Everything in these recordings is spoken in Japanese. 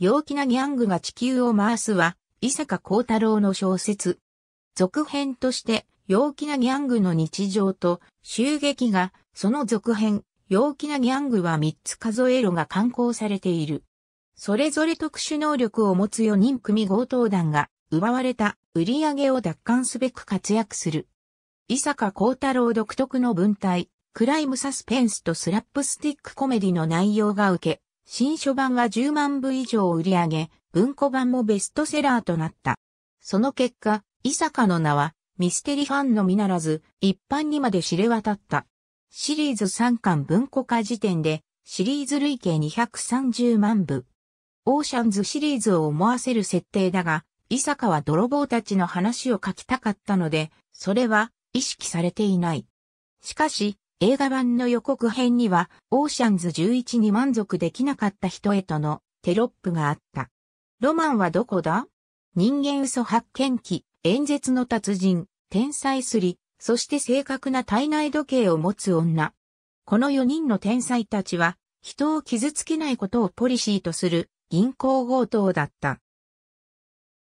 陽気なギャングが地球を回すは、伊坂幸太郎の小説。続編として、陽気なギャングの日常と、襲撃が、その続編、陽気なギャングは3つ数えろが刊行されている。それぞれ特殊能力を持つ4人組強盗団が、奪われた売り上げを奪還すべく活躍する。伊坂幸太郎独特の文体、クライムサスペンスとスラップスティックコメディの内容が受け、新書版は10万部以上売り上げ、文庫版もベストセラーとなった。その結果、伊坂の名は、ミステリファンのみならず、一般にまで知れ渡った。シリーズ3巻文庫化時点で、シリーズ累計230万部。オーシャンズシリーズを思わせる設定だが、伊坂は泥棒たちの話を書きたかったので、それは意識されていない。しかし、映画版の予告編には、オーシャンズ11に満足できなかった人へとのテロップがあった。ロマンはどこだ人間嘘発見器、演説の達人、天才すり、そして正確な体内時計を持つ女。この4人の天才たちは、人を傷つけないことをポリシーとする銀行強盗だった。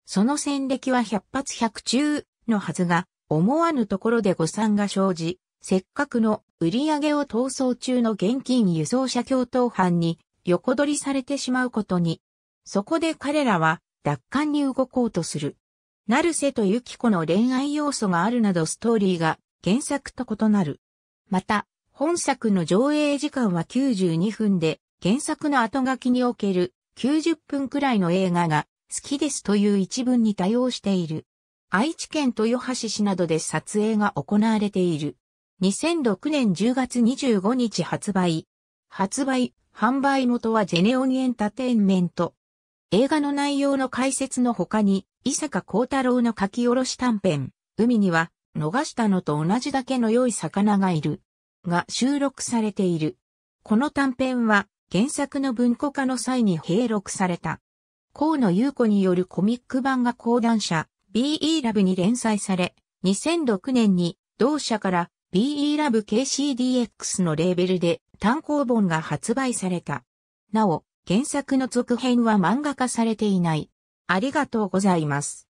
その戦歴は100発百中のはずが、思わぬところで誤算が生じ、せっかくの売り上げを逃走中の現金輸送車共闘犯に横取りされてしまうことに。そこで彼らは奪還に動こうとする。成瀬とユキコの恋愛要素があるなどストーリーが原作と異なる。また、本作の上映時間は92分で、原作の後書きにおける90分くらいの映画が好きですという一文に対応している。愛知県豊橋市などで撮影が行われている。2006年10月25日発売。発売、販売元はジェネオンエンタテインメント。映画の内容の解説の他に、伊坂幸太郎の書き下ろし短編、海には、逃したのと同じだけの良い魚がいる。が収録されている。この短編は、原作の文庫化の際に併録された。河野優子によるコミック版が講談社 BE ラブに連載され、2006年に同社から BELABKCDX のレーベルで単行本が発売された。なお、原作の続編は漫画化されていない。ありがとうございます。